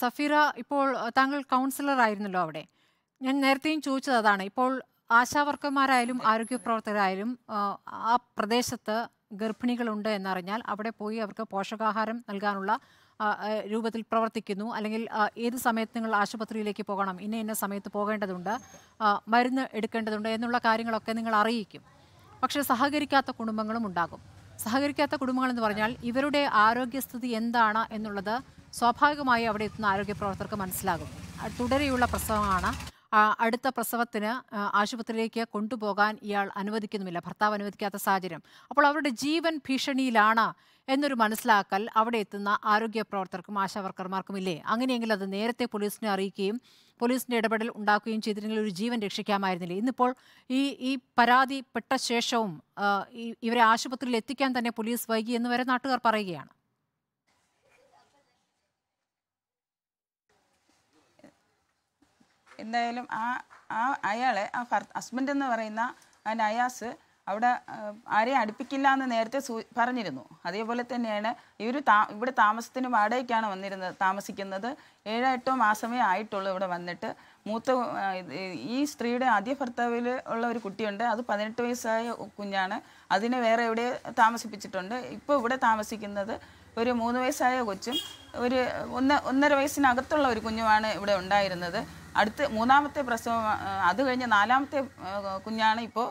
സഫീറ ഇപ്പോൾ താങ്കൾ കൗൺസിലർ ആയിരുന്നല്ലോ അവിടെ ഞാൻ നേരത്തെയും ചോദിച്ചത് അതാണ് ഇപ്പോൾ ആശാവർക്കർമാരായാലും ആരോഗ്യ പ്രവർത്തകരായാലും ആ പ്രദേശത്ത് ഗർഭിണികളുണ്ട് എന്നറിഞ്ഞാൽ അവിടെ പോയി അവർക്ക് പോഷകാഹാരം നൽകാനുള്ള രൂപത്തിൽ പ്രവർത്തിക്കുന്നു അല്ലെങ്കിൽ ഏത് സമയത്ത് നിങ്ങൾ ആശുപത്രിയിലേക്ക് പോകണം ഇന്ന ഇന്ന സമയത്ത് പോകേണ്ടതുണ്ട് മരുന്ന് എടുക്കേണ്ടതുണ്ട് എന്നുള്ള കാര്യങ്ങളൊക്കെ നിങ്ങൾ അറിയിക്കും പക്ഷേ സഹകരിക്കാത്ത കുടുംബങ്ങളും ഉണ്ടാകും സഹകരിക്കാത്ത കുടുംബങ്ങൾ എന്ന് പറഞ്ഞാൽ ഇവരുടെ ആരോഗ്യസ്ഥിതി എന്താണ് എന്നുള്ളത് സ്വാഭാവികമായി അവിടെ എത്തുന്ന ആരോഗ്യ പ്രവർത്തകർക്ക് മനസ്സിലാകും തുടരെയുള്ള പ്രസവമാണ് അടുത്ത പ്രസവത്തിന് ആശുപത്രിയിലേക്ക് കൊണ്ടുപോകാൻ ഇയാൾ അനുവദിക്കുന്നുമില്ല ഭർത്താവ് അനുവദിക്കാത്ത സാഹചര്യം അപ്പോൾ അവരുടെ ജീവൻ ഭീഷണിയിലാണ് എന്നൊരു മനസ്സിലാക്കൽ അവിടെ എത്തുന്ന ആരോഗ്യ പ്രവർത്തകർക്കും ആശാവർക്കർമാർക്കും ഇല്ലേ അങ്ങനെയെങ്കിലും അത് നേരത്തെ പോലീസിനെ അറിയിക്കുകയും പോലീസിൻ്റെ ഇടപെടൽ ഉണ്ടാക്കുകയും ചെയ്തിരുന്നെങ്കിൽ ഒരു ജീവൻ രക്ഷിക്കാമായിരുന്നില്ല ഇന്നിപ്പോൾ ഈ ഈ പരാതിപ്പെട്ട ശേഷവും ഇവരെ ആശുപത്രിയിൽ എത്തിക്കാൻ തന്നെ പോലീസ് വൈകി എന്ന് വരെ നാട്ടുകാർ പറയുകയാണ് എന്തായാലും ആ ആ അയാളെ ആ ഹസ്ബൻഡ് എന്ന് പറയുന്ന ആ നയാസ് അവിടെ ആരെയും അടുപ്പിക്കില്ല എന്ന് നേരത്തെ പറഞ്ഞിരുന്നു അതേപോലെ തന്നെയാണ് ഇവർ താ ഇവിടെ താമസത്തിന് വാടകയ്ക്കാണ് വന്നിരുന്നത് താമസിക്കുന്നത് ഏഴോ എട്ടോ മാസമേ ആയിട്ടുള്ളൂ ഇവിടെ വന്നിട്ട് മൂത്ത ഈ സ്ത്രീയുടെ ആദ്യ ഭർത്താവിൽ ഉള്ള ഒരു കുട്ടിയുണ്ട് അത് പതിനെട്ട് വയസ്സായ കുഞ്ഞാണ് അതിനെ വേറെ എവിടെ താമസിപ്പിച്ചിട്ടുണ്ട് ഇപ്പോൾ ഇവിടെ താമസിക്കുന്നത് ഒരു മൂന്ന് വയസ്സായ കൊച്ചും ഒരു ഒന്ന് ഒന്നര വയസ്സിനകത്തുള്ള ഒരു കുഞ്ഞുമാണ് ഇവിടെ ഉണ്ടായിരുന്നത് അടുത്ത് മൂന്നാമത്തെ പ്രസവം അത് കഴിഞ്ഞ് നാലാമത്തെ കുഞ്ഞാണ് ഇപ്പോൾ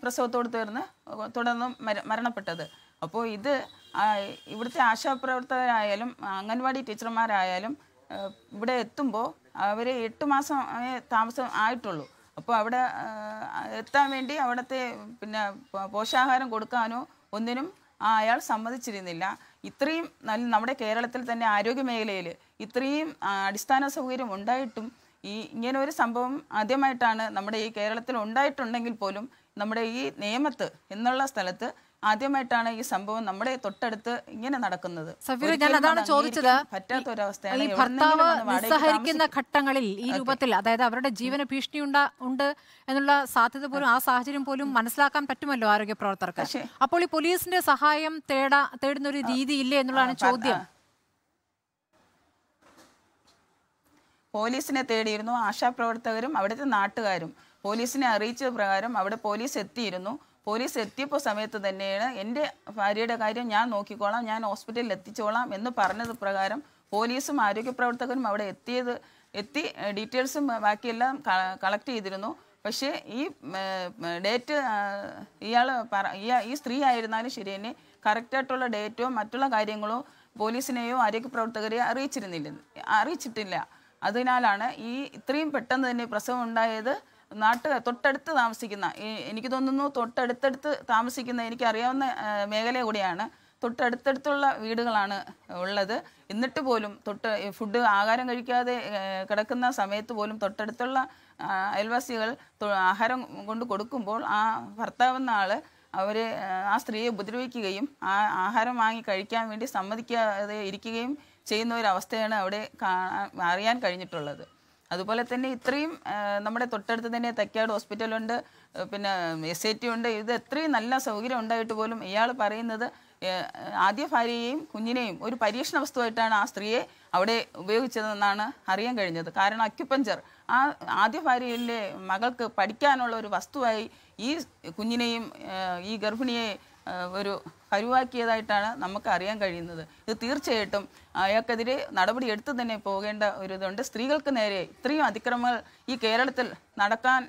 പ്രസവത്തോട് തീർന്ന് തുടർന്ന് മരണപ്പെട്ടത് അപ്പോൾ ഇത് ഇവിടുത്തെ ആശാപ്രവർത്തകരായാലും അംഗൻവാടി ടീച്ചർമാരായാലും ഇവിടെ എത്തുമ്പോൾ അവർ എട്ട് മാസം താമസം ആയിട്ടുള്ളൂ അപ്പോൾ അവിടെ എത്താൻ വേണ്ടി അവിടുത്തെ പിന്നെ പോഷാഹാരം കൊടുക്കാനോ ഒന്നിനും അയാൾ സമ്മതിച്ചിരുന്നില്ല ഇത്രയും നല്ല നമ്മുടെ കേരളത്തിൽ തന്നെ ആരോഗ്യ മേഖലയിൽ ഇത്രയും അടിസ്ഥാന സൗകര്യം ഉണ്ടായിട്ടും ഈ ഇങ്ങനെ ഒരു സംഭവം ആദ്യമായിട്ടാണ് നമ്മുടെ ഈ കേരളത്തിൽ ഉണ്ടായിട്ടുണ്ടെങ്കിൽ പോലും നമ്മുടെ ഈ നിയമത്ത് എന്നുള്ള സ്ഥലത്ത് ആദ്യമായിട്ടാണ് ഈ സംഭവം നമ്മുടെ തൊട്ടടുത്ത് ഇങ്ങനെ നടക്കുന്നത് സഫീർ ഞാൻ അതാണ് പറ്റാത്തൊരവസ്ഥയാണ് ഈ നിസ്സഹരിക്കുന്ന ഘട്ടങ്ങളിൽ ഈ രൂപത്തിൽ അതായത് അവരുടെ ജീവന ഭീഷണി ഉണ്ട് എന്നുള്ള സാധ്യത പോലും ആ സാഹചര്യം പോലും മനസ്സിലാക്കാൻ പറ്റുമല്ലോ ആരോഗ്യ പ്രവർത്തകർക്ക് അപ്പോൾ ഈ പോലീസിന്റെ സഹായം തേടാ തേടുന്ന ഒരു രീതി ഇല്ലേ എന്നുള്ളതാണ് ചോദ്യം പോലീസിനെ തേടിയിരുന്നു ആശാപ്രവർത്തകരും അവിടുത്തെ നാട്ടുകാരും പോലീസിനെ അറിയിച്ച പ്രകാരം അവിടെ പോലീസ് എത്തിയിരുന്നു പോലീസ് എത്തിയപ്പോൾ സമയത്ത് തന്നെയാണ് എൻ്റെ ഭാര്യയുടെ കാര്യം ഞാൻ നോക്കിക്കോളാം ഞാൻ ഹോസ്പിറ്റലിൽ എത്തിച്ചോളാം എന്ന് പറഞ്ഞത് പ്രകാരം പോലീസും ആരോഗ്യപ്രവർത്തകരും അവിടെ എത്തിയത് എത്തി ഡീറ്റെയിൽസും ബാക്കിയെല്ലാം കളക്ട് ചെയ്തിരുന്നു പക്ഷേ ഈ ഡേറ്റ് ഇയാൾ പറ ഈ സ്ത്രീ ആയിരുന്നാലും ശരി തന്നെ കറക്റ്റായിട്ടുള്ള ഡേറ്റോ മറ്റുള്ള കാര്യങ്ങളോ പോലീസിനെയോ പ്രവർത്തകരെയോ അറിയിച്ചിരുന്നില്ല അറിയിച്ചിട്ടില്ല അതിനാലാണ് ഈ ഇത്രയും പെട്ടെന്ന് തന്നെ പ്രസവം ഉണ്ടായത് നാട്ട് തൊട്ടടുത്ത് താമസിക്കുന്ന എനിക്ക് തോന്നുന്നു തൊട്ടടുത്തടുത്ത് താമസിക്കുന്ന എനിക്കറിയാവുന്ന മേഖല കൂടിയാണ് തൊട്ടടുത്തടുത്തുള്ള വീടുകളാണ് ഉള്ളത് എന്നിട്ട് പോലും തൊട്ട് ഫുഡ് ആഹാരം കഴിക്കാതെ കിടക്കുന്ന സമയത്ത് പോലും തൊട്ടടുത്തുള്ള അയൽവാസികൾ ആഹാരം കൊണ്ട് കൊടുക്കുമ്പോൾ ആ എന്ന ആള് അവരെ ആ സ്ത്രീയെ ഉപദ്രവിക്കുകയും ആ ആഹാരം വാങ്ങി കഴിക്കാൻ വേണ്ടി സമ്മതിക്കാതെ ഇരിക്കുകയും ചെയ്യുന്ന ഒരു അവസ്ഥയാണ് അവിടെ കാണാൻ അറിയാൻ കഴിഞ്ഞിട്ടുള്ളത് അതുപോലെ തന്നെ ഇത്രയും നമ്മുടെ തൊട്ടടുത്ത് തന്നെ തക്കാട് ഹോസ്പിറ്റലുണ്ട് പിന്നെ എസ് ഐ ടി ഉണ്ട് ഇത് എത്രയും നല്ല സൗകര്യം ഉണ്ടായിട്ട് പോലും ഇയാൾ പറയുന്നത് ആദ്യ ഭാര്യയെയും കുഞ്ഞിനെയും ഒരു പരീക്ഷണ വസ്തുവായിട്ടാണ് ആ സ്ത്രീയെ അവിടെ ഉപയോഗിച്ചതെന്നാണ് അറിയാൻ കഴിഞ്ഞത് കാരണം അക്യുപഞ്ചർ ആ ആദ്യ ഭാര്യയിലെ മകൾക്ക് പഠിക്കാനുള്ള ഒരു വസ്തുവായി ഈ കുഞ്ഞിനെയും ഈ ഗർഭിണിയെ ഒരു കരുവാക്കിയതായിട്ടാണ് നമുക്ക് അറിയാൻ കഴിയുന്നത് ഇത് തീർച്ചയായിട്ടും അയാൾക്കെതിരെ നടപടി എടുത്തു തന്നെ പോകേണ്ട ഒരു ഇതുണ്ട് സ്ത്രീകൾക്ക് നേരെ ഇത്രയും അതിക്രമങ്ങൾ ഈ കേരളത്തിൽ നടക്കാൻ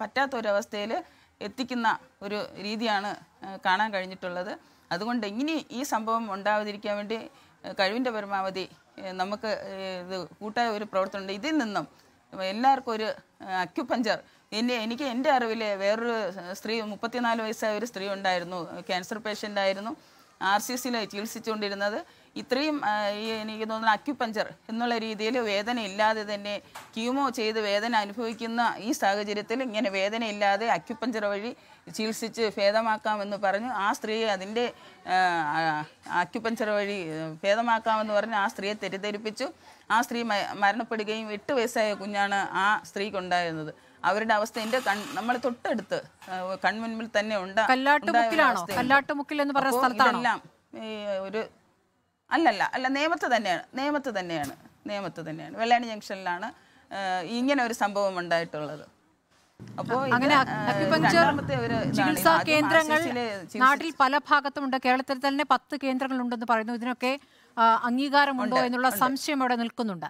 പറ്റാത്ത ഒരവസ്ഥയിൽ എത്തിക്കുന്ന ഒരു രീതിയാണ് കാണാൻ കഴിഞ്ഞിട്ടുള്ളത് അതുകൊണ്ട് ഇനി ഈ സംഭവം ഉണ്ടാവാതിരിക്കാൻ വേണ്ടി കഴിവിൻ്റെ പരമാവധി നമുക്ക് ഇത് കൂട്ടായ ഒരു പ്രവർത്തനമുണ്ട് ഇതിൽ നിന്നും എല്ലാവർക്കും ഒരു അക്യുപഞ്ചർ ഇനി എനിക്ക് എൻ്റെ അറിവിൽ വേറൊരു സ്ത്രീ മുപ്പത്തിനാല് വയസ്സായ ഒരു സ്ത്രീ ഉണ്ടായിരുന്നു ക്യാൻസർ പേഷ്യൻ്റ് ആയിരുന്നു ആർ സി സിയിൽ ചികിത്സിച്ചുകൊണ്ടിരുന്നത് ഇത്രയും എനിക്ക് തോന്നുന്നു അക്യുപഞ്ചർ എന്നുള്ള രീതിയിൽ വേദന ഇല്ലാതെ തന്നെ ക്യൂമോ ചെയ്ത് വേദന അനുഭവിക്കുന്ന ഈ സാഹചര്യത്തിൽ ഇങ്ങനെ വേദന ഇല്ലാതെ അക്യുപഞ്ചർ വഴി ചികിത്സിച്ച് ഭേദമാക്കാമെന്ന് പറഞ്ഞു ആ സ്ത്രീയെ അതിൻ്റെ അക്യുപഞ്ചർ വഴി ഭേദമാക്കാമെന്ന് പറഞ്ഞ് ആ സ്ത്രീയെ തെറ്റിദ്ധരിപ്പിച്ചു ആ സ്ത്രീ മരണപ്പെടുകയും എട്ട് വയസ്സായ കുഞ്ഞാണ് ആ സ്ത്രീക്കുണ്ടായിരുന്നത് അവരുടെ അവസ്ഥ എന്റെ കൺ നമ്മളെ തൊട്ടടുത്ത് കൺമുൻപിൽ തന്നെ ഉണ്ട് എന്ന് ഒരു അല്ലല്ല അല്ല നേമത്ത് തന്നെയാണ് നേമത്ത് തന്നെയാണ് നേമത്ത് തന്നെയാണ് വെള്ളാണി ജംഗ്ഷനിലാണ് ഇങ്ങനെ ഒരു സംഭവം ഉണ്ടായിട്ടുള്ളത് അപ്പോ കേന്ദ്രങ്ങൾ നാട്ടിൽ പല ഭാഗത്തുമുണ്ട് കേരളത്തിൽ തന്നെ പത്ത് കേന്ദ്രങ്ങളുണ്ടെന്ന് പറയുന്നു ഇതിനൊക്കെ അംഗീകാരമുണ്ടോ എന്നുള്ള സംശയം അവിടെ നിൽക്കുന്നുണ്ട്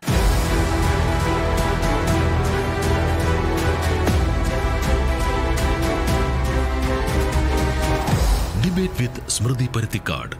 സ്മൃതി പരുത്തിക്കാട്